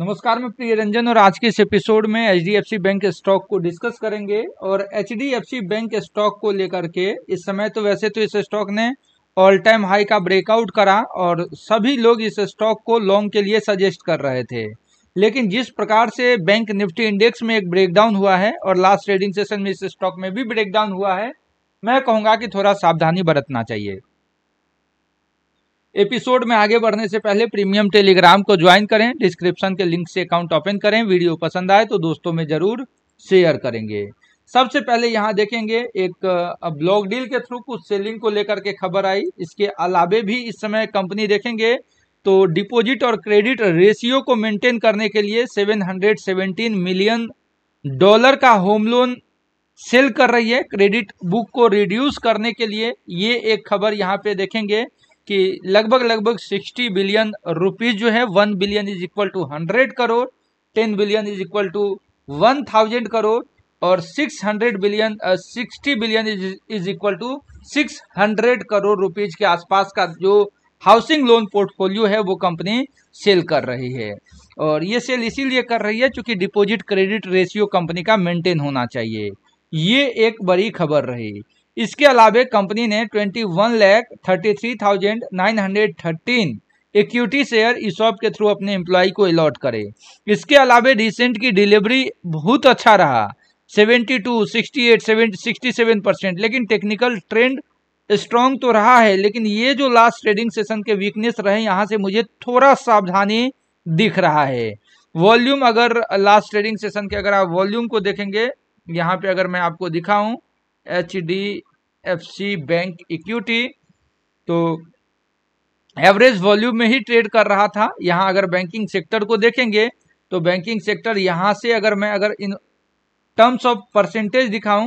नमस्कार मैं प्रिय रंजन और आज के इस एपिसोड में एच बैंक स्टॉक को डिस्कस करेंगे और एच बैंक स्टॉक को लेकर के इस समय तो वैसे तो इस स्टॉक ने ऑल टाइम हाई का ब्रेकआउट करा और सभी लोग इस स्टॉक को लॉन्ग के लिए सजेस्ट कर रहे थे लेकिन जिस प्रकार से बैंक निफ्टी इंडेक्स में एक ब्रेकडाउन हुआ है और लास्ट ट्रेडिंग सेशन में इस स्टॉक में भी ब्रेकडाउन हुआ है मैं कहूँगा कि थोड़ा सावधानी बरतना चाहिए एपिसोड में आगे बढ़ने से पहले प्रीमियम टेलीग्राम को ज्वाइन करें डिस्क्रिप्शन के लिंक से अकाउंट ओपन करें वीडियो पसंद आए तो दोस्तों में जरूर शेयर करेंगे सबसे पहले यहाँ देखेंगे एक ब्लॉग डील के थ्रू कुछ सेलिंग को लेकर के खबर आई इसके अलावे भी इस समय कंपनी देखेंगे तो डिपोजिट और क्रेडिट रेशियो को मेंटेन करने के लिए 717 मिलियन डॉलर का होम लोन सेल कर रही है क्रेडिट बुक को रिड्यूस करने के लिए ये एक खबर यहाँ पे देखेंगे कि लगभग लगभग 60 बिलियन रुपीज जो है 1 billion is equal to 100 crore 10 billion is equal to 1000 crore और 600 billion sixty billion is equal to 600 crore rupees के आसपास का जो हाउसिंग लोन पोर्टफोलियो है वो कंपनी सेल कर रही है और ये सेल इसीलिए कर रही है क्योंकि डिपॉजिट क्रेडिट रेशियो कंपनी का मेंटेन होना चाहिए ये एक बड़ी खबर रही इसके अलावे कंपनी ने twenty one lakh thirty three thousand nine hundred thirteen equity share ESOP के थ्रू अपने एम्प्लॉय को अलॉट करे इसके अलावे रिसेंट की डिलीवरी बहुत अच्छा रहा 72, 68, सिक्सटी 67 परसेंट लेकिन टेक्निकल ट्रेंड स्ट्रांग तो रहा है लेकिन ये जो लास्ट ट्रेडिंग सेशन के वीकनेस रहे यहाँ से मुझे थोड़ा सावधानी दिख रहा है वॉल्यूम अगर लास्ट ट्रेडिंग सेशन के अगर आप वॉल्यूम को देखेंगे यहाँ पे अगर मैं आपको दिखाऊं H D FC bank equity तो एवरेज वॉल्यूम में ही ट्रेड कर रहा था यहाँ अगर बैंकिंग सेक्टर को देखेंगे तो बैंकिंग सेक्टर यहाँ से अगर मैं अगर इन टर्म्स ऑफ परसेंटेज दिखाऊं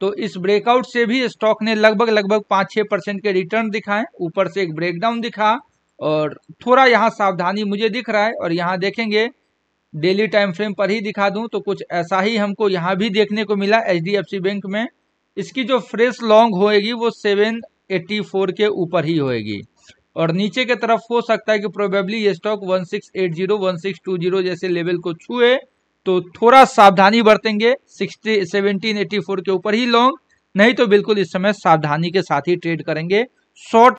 तो इस ब्रेकआउट से भी स्टॉक ने लगभग लगभग पाँच छः परसेंट के रिटर्न दिखाए ऊपर से एक ब्रेकडाउन दिखा और थोड़ा यहाँ सावधानी मुझे दिख रहा है और यहाँ देखेंगे डेली टाइम फ्रेम पर ही दिखा दूँ तो कुछ ऐसा ही हमको यहाँ भी देखने को मिला एच बैंक में इसकी जो फ्रेश लॉन्ग होएगी वो सेवन एट्टी फोर के ऊपर ही होएगी और नीचे की तरफ हो सकता है कि प्रोबेबली ये स्टॉक 1680, 1620 जैसे लेवल को छुए तो थोड़ा सावधानी बरतेंगे 60, 1784 के ऊपर ही लॉन्ग नहीं तो बिल्कुल इस समय सावधानी के साथ ही ट्रेड करेंगे शॉर्ट